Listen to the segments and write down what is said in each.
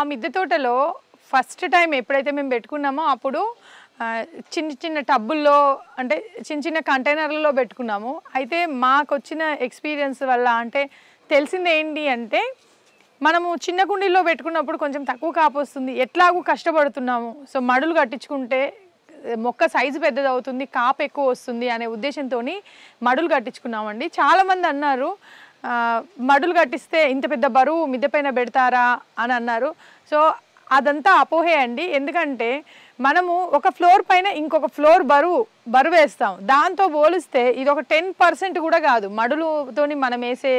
మా మిద్దె తోటలో ఫస్ట్ టైం ఎప్పుడైతే మేము పెట్టుకున్నామో అప్పుడు చిన్న చిన్న టబ్బుల్లో అంటే చిన్న చిన్న కంటైనర్లలో పెట్టుకున్నాము అయితే మాకు వచ్చిన ఎక్స్పీరియన్స్ వల్ల అంటే తెలిసింది ఏంటి అంటే మనము చిన్న కుండీల్లో పెట్టుకున్నప్పుడు కొంచెం తక్కువ కాపు వస్తుంది ఎట్లాగూ కష్టపడుతున్నాము సో మడులు కట్టించుకుంటే మొక్క సైజు పెద్దది అవుతుంది కాపు ఎక్కువ వస్తుంది అనే ఉద్దేశంతో మడులు కట్టించుకున్నామండి చాలామంది అన్నారు మడులు కట్టిస్తే ఇంత పెద్ద బరువు పైన పెడతారా అని అన్నారు సో అదంతా అపోహే అండి ఎందుకంటే మనము ఒక ఫ్లోర్ పైన ఇంకొక ఫ్లోర్ బరువు బరువు వేస్తాం దాంతో పోలిస్తే ఇది ఒక టెన్ పర్సెంట్ కూడా కాదు మడులుతోని మనం వేసే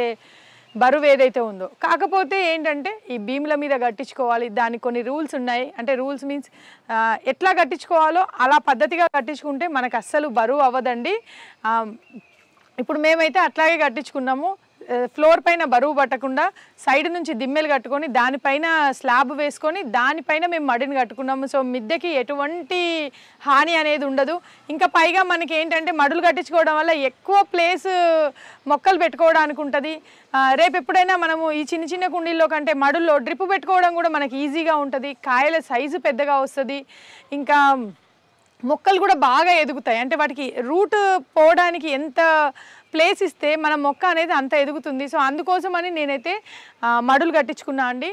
బరువు ఏదైతే ఉందో కాకపోతే ఏంటంటే ఈ భీముల మీద కట్టించుకోవాలి దానికి కొన్ని రూల్స్ ఉన్నాయి అంటే రూల్స్ మీన్స్ ఎట్లా కట్టించుకోవాలో అలా పద్ధతిగా కట్టించుకుంటే మనకు అస్సలు బరువు అవ్వదండి ఇప్పుడు మేమైతే అట్లాగే కట్టించుకున్నాము ఫ్లోర్ పైన బరువు పట్టకుండా సైడ్ నుంచి దిమ్మెలు కట్టుకొని దానిపైన స్లాబ్ వేసుకొని దానిపైన మేము మడిని కట్టుకున్నాము సో మిద్దెకి ఎటువంటి హాని అనేది ఉండదు ఇంకా పైగా మనకి ఏంటంటే మడులు కట్టించుకోవడం వల్ల ఎక్కువ ప్లేస్ మొక్కలు పెట్టుకోవడానికి ఉంటుంది రేపు ఎప్పుడైనా మనము ఈ చిన్న చిన్న కుండీల్లో కంటే మడుల్లో డ్రిప్ పెట్టుకోవడం కూడా మనకి ఈజీగా ఉంటుంది కాయల సైజు పెద్దగా వస్తుంది ఇంకా మొక్కలు కూడా బాగా ఎదుగుతాయి అంటే వాటికి రూట్ పోవడానికి ఎంత ప్లేస్ ఇస్తే మన మొక్క అనేది అంత ఎదుగుతుంది సో అందుకోసమని నేనైతే మడులు కట్టించుకున్నా అండి